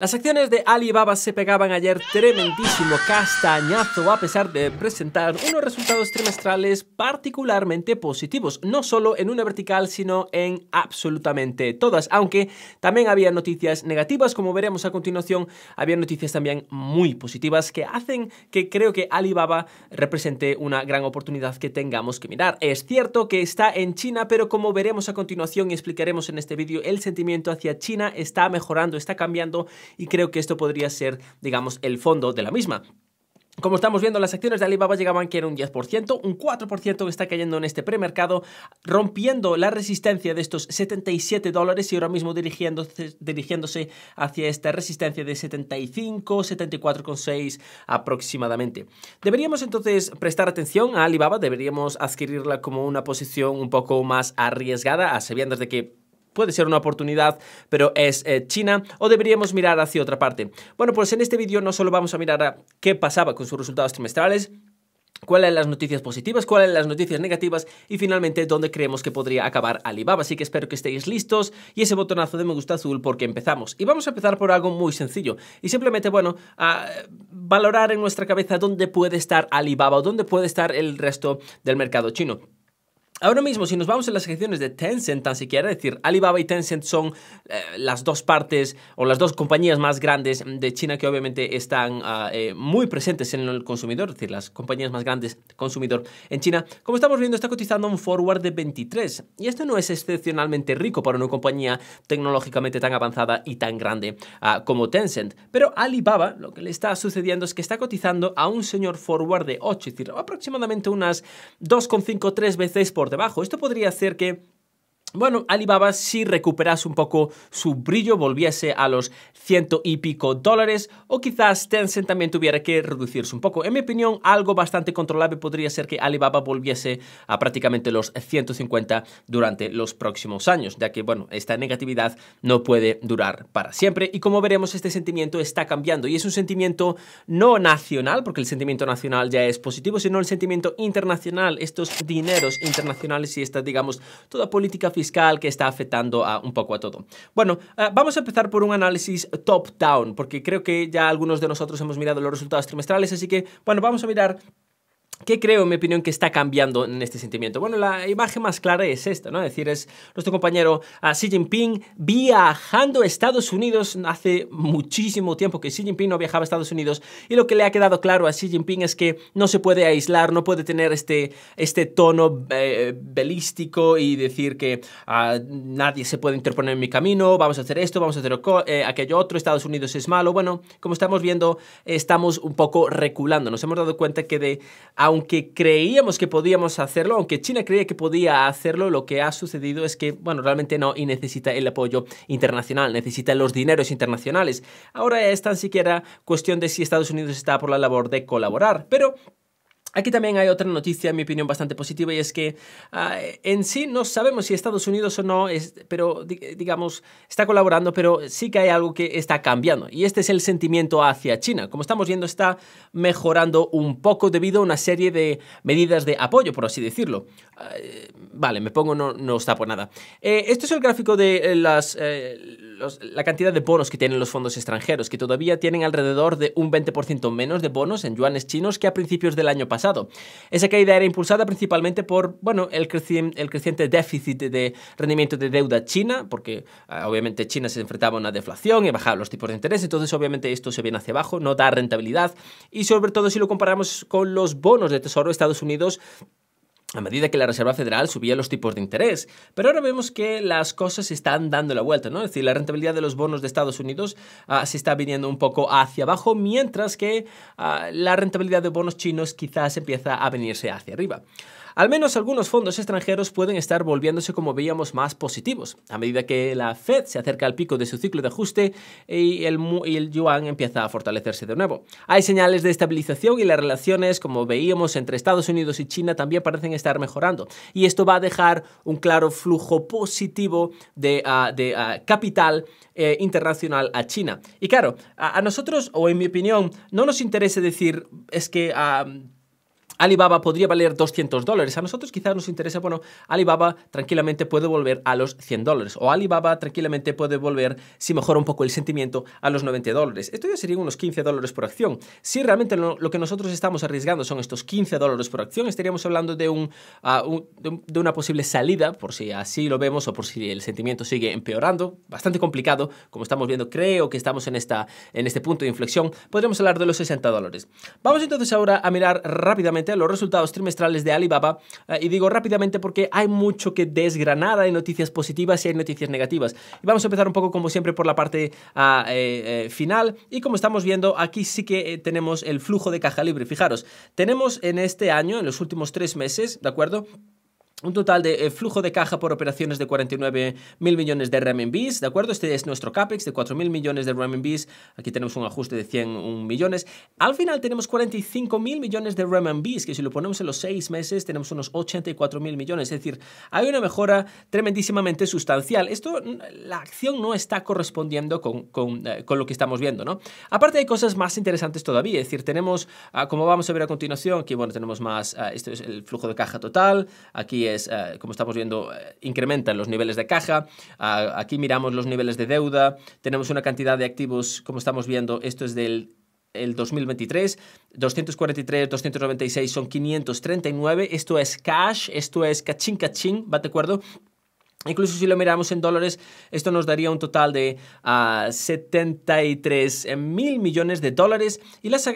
Las acciones de Alibaba se pegaban ayer tremendísimo castañazo a pesar de presentar unos resultados trimestrales particularmente positivos, no solo en una vertical sino en absolutamente todas, aunque también había noticias negativas, como veremos a continuación, había noticias también muy positivas que hacen que creo que Alibaba represente una gran oportunidad que tengamos que mirar. Es cierto que está en China, pero como veremos a continuación y explicaremos en este vídeo, el sentimiento hacia China está mejorando, está cambiando y creo que esto podría ser, digamos, el fondo de la misma. Como estamos viendo, las acciones de Alibaba llegaban que era un 10%, un 4% que está cayendo en este premercado, rompiendo la resistencia de estos 77 dólares y ahora mismo dirigiéndose, dirigiéndose hacia esta resistencia de 75, 74,6 aproximadamente. Deberíamos entonces prestar atención a Alibaba, deberíamos adquirirla como una posición un poco más arriesgada, a sabiendas de que puede ser una oportunidad, pero es eh, China, o deberíamos mirar hacia otra parte. Bueno, pues en este vídeo no solo vamos a mirar qué pasaba con sus resultados trimestrales, cuáles son las noticias positivas, cuáles son las noticias negativas y finalmente dónde creemos que podría acabar Alibaba. Así que espero que estéis listos y ese botonazo de me gusta azul porque empezamos. Y vamos a empezar por algo muy sencillo y simplemente, bueno, a valorar en nuestra cabeza dónde puede estar Alibaba o dónde puede estar el resto del mercado chino. Ahora mismo, si nos vamos a las secciones de Tencent, tan siquiera, decir, Alibaba y Tencent son eh, las dos partes o las dos compañías más grandes de China que obviamente están ah, eh, muy presentes en el consumidor, es decir, las compañías más grandes consumidor en China. Como estamos viendo, está cotizando un forward de 23 y esto no es excepcionalmente rico para una compañía tecnológicamente tan avanzada y tan grande ah, como Tencent. Pero Alibaba, lo que le está sucediendo es que está cotizando a un señor forward de 8, es decir, aproximadamente unas 2,53 veces por debajo. Esto podría ser que bueno, Alibaba si recuperase un poco su brillo, volviese a los ciento y pico dólares, o quizás Tencent también tuviera que reducirse un poco. En mi opinión, algo bastante controlable podría ser que Alibaba volviese a prácticamente los 150 durante los próximos años, ya que, bueno, esta negatividad no puede durar para siempre. Y como veremos, este sentimiento está cambiando y es un sentimiento no nacional, porque el sentimiento nacional ya es positivo, sino el sentimiento internacional, estos dineros internacionales y esta, digamos, toda política fiscal que está afectando a, un poco a todo. Bueno, eh, vamos a empezar por un análisis top-down, porque creo que ya algunos de nosotros hemos mirado los resultados trimestrales, así que, bueno, vamos a mirar ¿Qué creo, en mi opinión, que está cambiando en este sentimiento? Bueno, la imagen más clara es esta, ¿no? Es decir, es nuestro compañero ah, Xi Jinping viajando a Estados Unidos. Hace muchísimo tiempo que Xi Jinping no viajaba a Estados Unidos y lo que le ha quedado claro a Xi Jinping es que no se puede aislar, no puede tener este, este tono eh, belístico y decir que ah, nadie se puede interponer en mi camino, vamos a hacer esto, vamos a hacer eh, aquello otro, Estados Unidos es malo. Bueno, como estamos viendo, estamos un poco reculando. Nos hemos dado cuenta que de aunque creíamos que podíamos hacerlo, aunque China creía que podía hacerlo, lo que ha sucedido es que, bueno, realmente no, y necesita el apoyo internacional, necesita los dineros internacionales. Ahora es tan siquiera cuestión de si Estados Unidos está por la labor de colaborar, pero Aquí también hay otra noticia, en mi opinión, bastante positiva, y es que ah, en sí no sabemos si Estados Unidos o no, pero digamos, está colaborando, pero sí que hay algo que está cambiando, y este es el sentimiento hacia China. Como estamos viendo, está mejorando un poco debido a una serie de medidas de apoyo, por así decirlo. Ah, vale, me pongo, no, no por por nada. Eh, esto es el gráfico de eh, las, eh, la cantidad de bonos que tienen los fondos extranjeros, que todavía tienen alrededor de un 20% menos de bonos en yuanes chinos que a principios del año pasado esa caída era impulsada principalmente por, bueno, el, creciente, el creciente déficit de rendimiento de deuda china, porque ah, obviamente China se enfrentaba a una deflación y bajaba los tipos de interés, entonces obviamente esto se viene hacia abajo, no da rentabilidad, y sobre todo si lo comparamos con los bonos de Tesoro de Estados Unidos, a medida que la Reserva Federal subía los tipos de interés. Pero ahora vemos que las cosas se están dando la vuelta, ¿no? Es decir, la rentabilidad de los bonos de Estados Unidos ah, se está viniendo un poco hacia abajo, mientras que ah, la rentabilidad de bonos chinos quizás empieza a venirse hacia arriba. Al menos algunos fondos extranjeros pueden estar volviéndose, como veíamos, más positivos. A medida que la Fed se acerca al pico de su ciclo de ajuste y el, yuan empieza a fortalecerse de nuevo. Hay señales de estabilización y las relaciones, como veíamos, entre Estados Unidos y China también parecen estar mejorando. Y esto va a dejar un claro flujo positivo de, ah, ah, capital eh, internacional a China. Y claro, a, nosotros, o en mi opinión, no nos interesa decir es que... Ah, Alibaba podría valer 200 dólares. A nosotros quizás nos interesa, bueno, Alibaba tranquilamente puede volver a los 100 dólares o Alibaba tranquilamente puede volver, si mejora un poco el sentimiento, a los 90 dólares. Esto ya sería unos 15 dólares por acción. Si realmente lo, que nosotros estamos arriesgando son estos 15 dólares por acción, estaríamos hablando de, ah, de una posible salida, por si así lo vemos o por si el sentimiento sigue empeorando. Bastante complicado, como estamos viendo, creo que estamos en, esta, en este punto de inflexión. Podríamos hablar de los 60 dólares. Vamos entonces ahora a mirar rápidamente los resultados trimestrales de Alibaba eh, y digo rápidamente porque hay mucho que desgranar, hay noticias positivas y hay noticias negativas. Y vamos a empezar un poco como siempre por la parte ah, eh, eh, final y como estamos viendo aquí sí que tenemos el flujo de caja libre. Fijaros, tenemos en este año, en los últimos tres meses, ¿de acuerdo? un total de eh, flujo de caja por operaciones de 49.000 millones de RMBs, ¿de acuerdo? Este es nuestro CAPEX de 4.000 millones de RMBs. Aquí tenemos un ajuste de 101 millones. Al final tenemos 45.000 millones de RMBs, que si lo ponemos en los 6 meses tenemos unos 84.000 millones. Es decir, hay una mejora tremendísimamente sustancial. Esto, la acción no está correspondiendo con, eh, con, lo que estamos viendo, ¿no? Aparte hay cosas más interesantes todavía. Es decir, tenemos, ah, como vamos a ver a continuación, aquí, bueno, tenemos más, este esto es el flujo de caja total, aquí eh, como estamos viendo, eh, incrementan los niveles de caja. aquí miramos los niveles de deuda. Tenemos una cantidad de activos, como estamos viendo, esto es del el 2023, 243, 296 son 539, esto es cash, esto es cachín cachín, ¿va de acuerdo? Incluso si lo miramos en dólares, esto nos daría un total de 73 ah, mil millones de dólares. Y es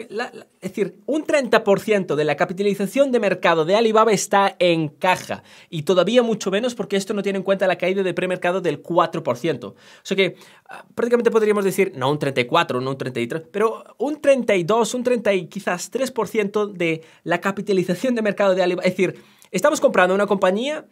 decir, un 30% de la capitalización de mercado de Alibaba está en caja. Y todavía mucho menos porque esto no tiene en cuenta la caída de premercado del 4%. O sea que ah, prácticamente podríamos decir, no un 34, no un 33, pero un 32, un 30 y quizás 3% de la capitalización de mercado de Alibaba. Es decir, estamos comprando una compañía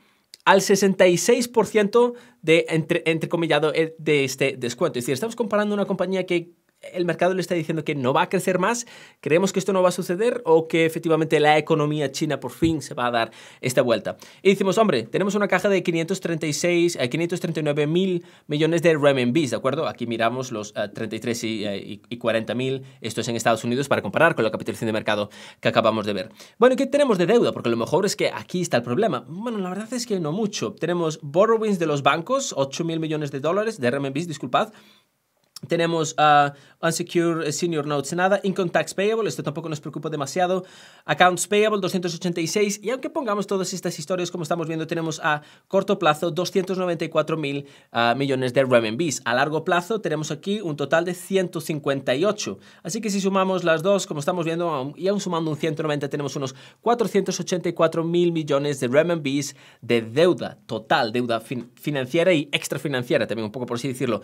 al 66% de entrecomillado eh, de este descuento. Es decir, estamos comparando una compañía que el mercado le está diciendo que no va a crecer más? ¿Creemos que esto no va a suceder o que efectivamente la economía china por fin se va a dar esta vuelta? Y decimos, hombre, tenemos una caja de 536, a 539 mil millones de RMBs, ¿de acuerdo? Aquí miramos los 33 eh, y, 40.000. 40 eh, mil, esto es en Estados Unidos, para comparar con la capitalización de mercado que acabamos de ver. Bueno, ¿qué tenemos de deuda? Porque lo mejor es que aquí está el problema. Bueno, la verdad es que no mucho. Tenemos borrowings de los bancos, 8 mil millones de dólares, de RMBs, disculpad, tenemos uh, Unsecure Senior Notes, nada. Income Tax Payable, esto tampoco nos preocupa demasiado. Accounts Payable, 286. Y aunque pongamos todas estas historias, como estamos viendo, tenemos a corto plazo 294 mil ah, millones de RMBs. A largo plazo tenemos aquí un total de 158. Así que si sumamos las dos, como estamos viendo, y aún sumando un 190, tenemos unos 484 mil millones de RMBs de deuda total, deuda financiera y extrafinanciera, también un poco por así decirlo.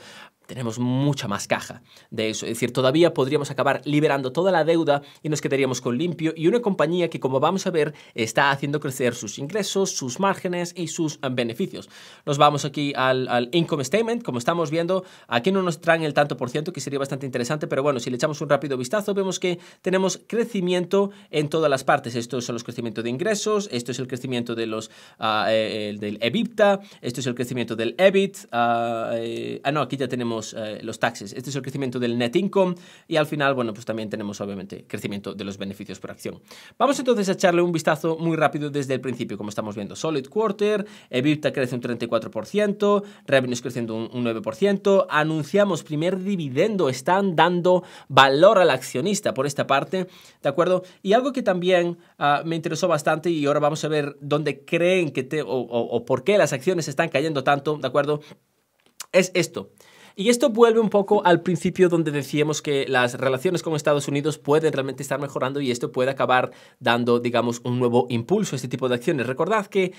Tenemos mucha más caja de eso. Es decir, todavía podríamos acabar liberando toda la deuda y nos quedaríamos con limpio y una compañía que, como vamos a ver, está haciendo crecer sus ingresos, sus márgenes y sus beneficios. Nos vamos aquí al, income statement, como estamos viendo, aquí no nos traen el tanto por ciento, que sería bastante interesante, pero bueno, si le echamos un rápido vistazo, vemos que tenemos crecimiento en todas las partes. Estos son los crecimientos de ingresos, esto es el crecimiento de los, ah, eh, del EBITDA, esto es el crecimiento del EBIT, ah, eh, ah no, aquí ya tenemos eh, los taxes este es el crecimiento del net income y al final, bueno, pues también tenemos obviamente crecimiento de los beneficios por acción. Vamos entonces a echarle un vistazo muy rápido desde el principio, como estamos viendo. Solid quarter, EBITDA crece un 34%, revenues creciendo un, 9%, anunciamos primer dividendo, están dando valor al accionista por esta parte, ¿de acuerdo? Y algo que también ah, me interesó bastante y ahora vamos a ver dónde creen que o por qué las acciones están cayendo tanto, ¿de acuerdo? Es esto. Y esto vuelve un poco al principio donde decíamos que las relaciones con Estados Unidos pueden realmente estar mejorando y esto puede acabar dando, digamos, un nuevo impulso a este tipo de acciones. Recordad que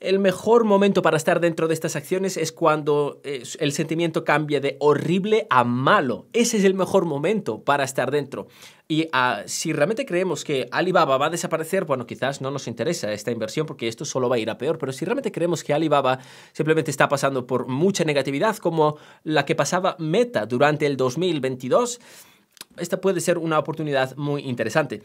el mejor momento para estar dentro de estas acciones es cuando eh, el sentimiento cambia de horrible a malo. Ese es el mejor momento para estar dentro. Y ah, si realmente creemos que Alibaba va a desaparecer, bueno, quizás no nos interesa esta inversión porque esto solo va a ir a peor, pero si realmente creemos que Alibaba simplemente está pasando por mucha negatividad como la que pasaba Meta durante el 2022, esta puede ser una oportunidad muy interesante.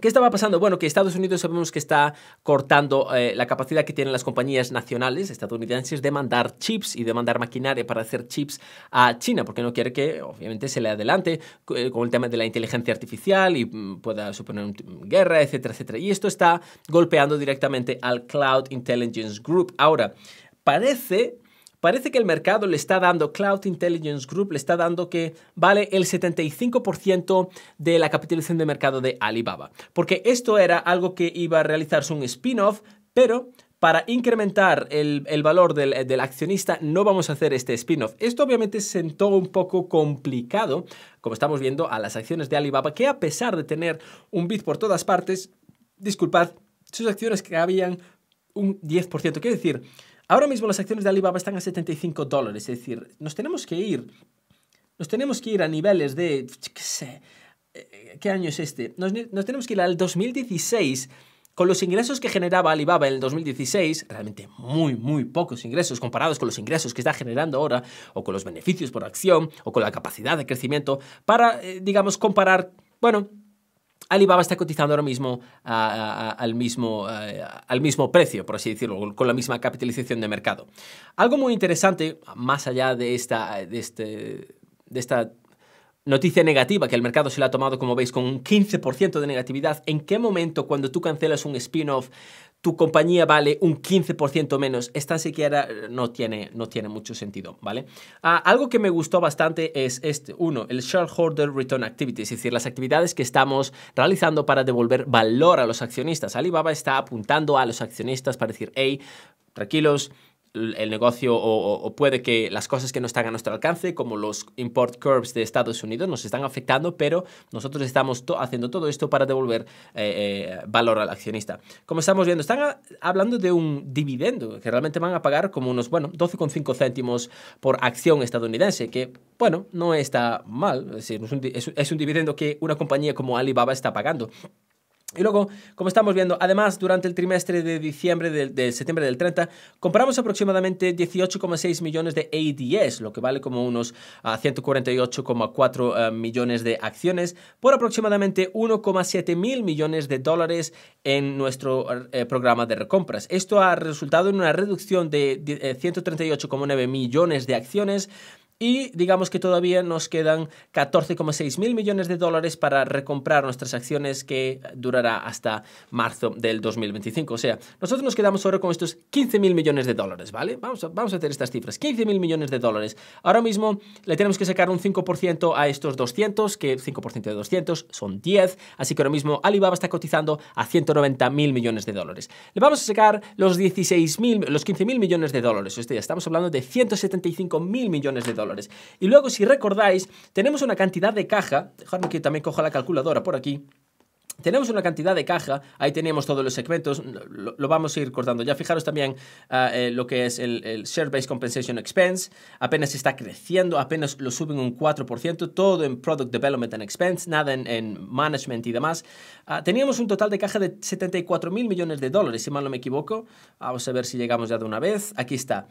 ¿Qué estaba pasando? Bueno, que Estados Unidos sabemos que está cortando eh, la capacidad que tienen las compañías nacionales estadounidenses de mandar chips y de mandar maquinaria para hacer chips a China, porque no quiere que, obviamente, se le adelante eh, con el tema de la inteligencia artificial y mm, pueda suponer guerra, etcétera, etcétera. Y esto está golpeando directamente al Cloud Intelligence Group. Ahora, parece parece que el mercado le está dando, Cloud Intelligence Group le está dando que vale el 75% de la capitalización de mercado de Alibaba. Porque esto era algo que iba a realizarse un spin-off, pero para incrementar el, valor del, accionista no vamos a hacer este spin-off. Esto obviamente sentó un poco complicado, como estamos viendo, a las acciones de Alibaba, que a pesar de tener un bid por todas partes, disculpad, sus acciones que habían un 10%. Quiero decir, Ahora mismo las acciones de Alibaba están a 75 dólares, es decir, nos tenemos que ir, nos tenemos que ir a niveles de, qué sé, eh, ¿qué año es este? Nos, tenemos que ir al 2016 con los ingresos que generaba Alibaba en el 2016, realmente muy, muy pocos ingresos comparados con los ingresos que está generando ahora, o con los beneficios por acción, o con la capacidad de crecimiento, para, eh, digamos, comparar, bueno, Alibaba está cotizando ahora mismo al, mismo, eh, al mismo precio, por así decirlo, con la misma capitalización de mercado. Algo muy interesante, más allá de esta, este, de esta noticia negativa que el mercado se la ha tomado, como veis, con un 15% de negatividad, ¿en qué momento cuando tú cancelas un spin-off tu compañía vale un 15% menos, esta siquiera eh, no tiene, no tiene mucho sentido, ¿vale? Ah, algo que me gustó bastante es este, uno, el shareholder return activity, es decir, las actividades que estamos realizando para devolver valor a los accionistas. Alibaba está apuntando a los accionistas para decir, hey, tranquilos, el negocio o, puede que las cosas que no están a nuestro alcance, como los import curbs de Estados Unidos, nos están afectando, pero nosotros estamos haciendo todo esto para devolver eh, eh, valor al accionista. Como estamos viendo, están hablando de un dividendo que realmente van a pagar como unos, bueno, 12,5 céntimos por acción estadounidense, que, bueno, no está mal, un, es un dividendo que una compañía como Alibaba está pagando. Y luego, como estamos viendo, además, durante el trimestre de diciembre septiembre del 30, compramos aproximadamente 18,6 millones de ADS, lo que vale como unos 148,4 ah, ah, millones de acciones, por aproximadamente 1,7 mil millones de dólares en nuestro eh, programa de recompras. Esto ha resultado en una reducción de, de eh, 138,9 millones de acciones y digamos que todavía nos quedan 14,6 mil millones de dólares para recomprar nuestras acciones que durará hasta marzo del 2025. O sea, nosotros nos quedamos ahora con estos 15 mil millones de dólares, ¿vale? Vamos a, vamos a hacer estas cifras, 15 mil millones de dólares. Ahora mismo le tenemos que sacar un 5% a estos 200, que 5% de 200 son 10, así que ahora mismo Alibaba está cotizando a 190 mil millones de dólares. Le vamos a sacar los 16 los 15 mil millones de dólares, o sea, estamos hablando de 175 mil millones de dólares. Y luego, si recordáis, tenemos una cantidad de caja, dejadme que también coja la calculadora por aquí, tenemos una cantidad de caja, ahí tenemos todos los segmentos, lo, vamos a ir cortando. Ya fijaros también ah, eh, lo que es el, el Share-Based Compensation Expense, apenas está creciendo, apenas lo suben un 4%, todo en Product Development and Expense, nada en, Management y demás. Ah, teníamos un total de caja de 74 mil millones de dólares, si mal no me equivoco. Vamos a ver si llegamos ya de una vez. Aquí está.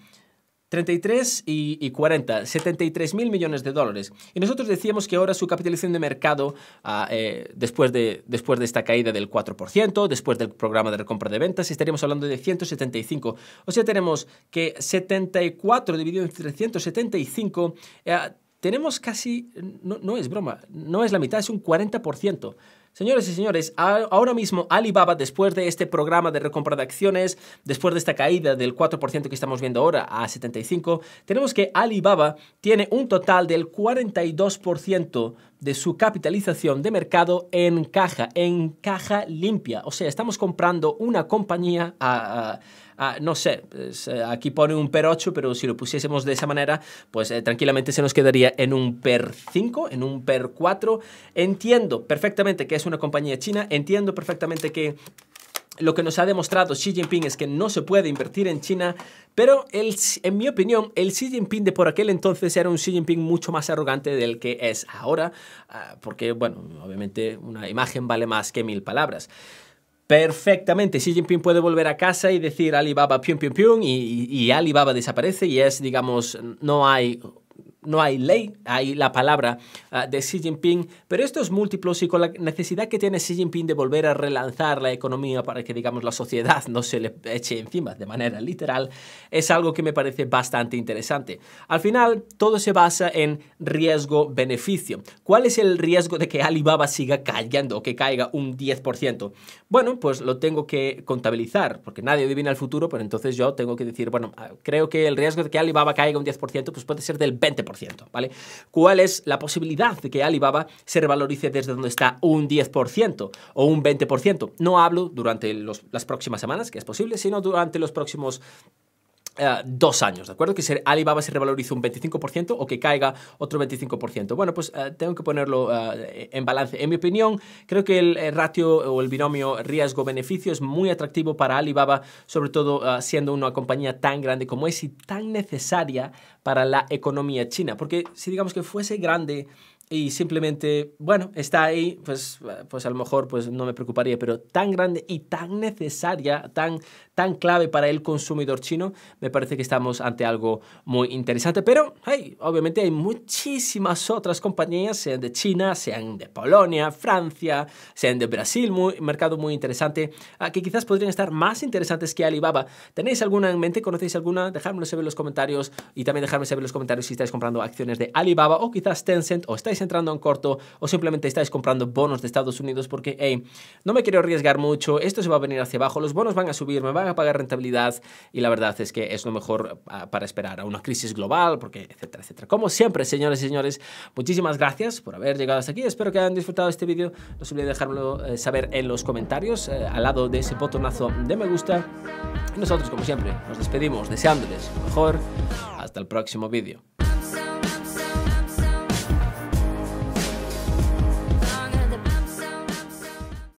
33 y, y 40, 73 mil millones de dólares. Y nosotros decíamos que ahora su capitalización de mercado, ah, eh, después, de, después de esta caída del 4%, después del programa de recompra de ventas, estaríamos hablando de 175. O sea, tenemos que 74 dividido entre 175, eh, tenemos casi, no, no es broma, no es la mitad, es un 40%. Señores y señores, ahora mismo Alibaba, después de este programa de recompra de acciones, después de esta caída del 4% que estamos viendo ahora a 75, tenemos que Alibaba tiene un total del 42% de su capitalización de mercado en caja, en caja limpia. O sea, estamos comprando una compañía a, no sé, pues, eh, aquí pone un per 8, pero si lo pusiésemos de esa manera, pues eh, tranquilamente se nos quedaría en un per 5, en un per 4. Entiendo perfectamente que es una compañía china, entiendo perfectamente que lo que nos ha demostrado Xi Jinping es que no se puede invertir en China, pero en mi opinión, el Xi Jinping de por aquel entonces era un Xi Jinping mucho más arrogante del que es ahora, ah, porque, bueno, obviamente una imagen vale más que mil palabras perfectamente. Xi Jinping puede volver a casa y decir Alibaba pium pium pium y Alibaba desaparece y es, digamos, no hay no hay ley, hay la palabra ah, de Xi Jinping, pero esto es múltiplo y con la necesidad que tiene Xi Jinping de volver a relanzar la economía para que, digamos, la sociedad no se le eche encima de manera literal, es algo que me parece bastante interesante. Al final, todo se basa en riesgo-beneficio. ¿Cuál es el riesgo de que Alibaba siga cayendo, que caiga un 10%? Bueno, pues lo tengo que contabilizar, porque nadie adivina el futuro, pero entonces yo tengo que decir, bueno, ah, creo que el riesgo de que Alibaba caiga un 10%, pues puede ser del 20%. ¿vale? ¿Cuál es la posibilidad de que Alibaba se revalorice desde donde está un 10% o un 20%? No hablo durante las próximas semanas, que es posible, sino durante los próximos eh, dos años, ¿de acuerdo? Que Alibaba se revalorice un 25% o que caiga otro 25%. Bueno, pues eh, tengo que ponerlo eh, en balance. En mi opinión, creo que el ratio o el binomio riesgo-beneficio es muy atractivo para Alibaba, sobre todo siendo una compañía tan grande como es y tan necesaria para la economía china. Porque si digamos que fuese grande y simplemente, bueno, está ahí, pues, pues a lo mejor pues no me preocuparía, pero tan grande y tan necesaria, tan, tan clave para el consumidor chino, me parece que estamos ante algo muy interesante. Pero, hay obviamente hay muchísimas otras compañías, sean de China, sean de Polonia, Francia, sean de Brasil, muy, mercado muy interesante, ah, que quizás podrían estar más interesantes que Alibaba. ¿Tenéis alguna en mente? ¿Conocéis alguna? Dejármelo saber en los comentarios y también dejarme saber en los comentarios si estáis comprando acciones de Alibaba o quizás Tencent o estáis entrando en corto o simplemente estáis comprando bonos de Estados Unidos porque, hey, no me quiero arriesgar mucho, esto se va a venir hacia abajo, los bonos van a subir, me van a pagar rentabilidad y la verdad es que es lo mejor ah, para esperar a una crisis global, porque, etcétera, etcétera. Como siempre, señores y señores, muchísimas gracias por haber llegado hasta aquí, espero que hayan disfrutado este vídeo, no se olviden dejarlo eh, saber en los comentarios, eh, al lado de ese botonazo de me gusta. Y nosotros, como siempre, nos despedimos deseándoles lo mejor. Hasta el próximo vídeo.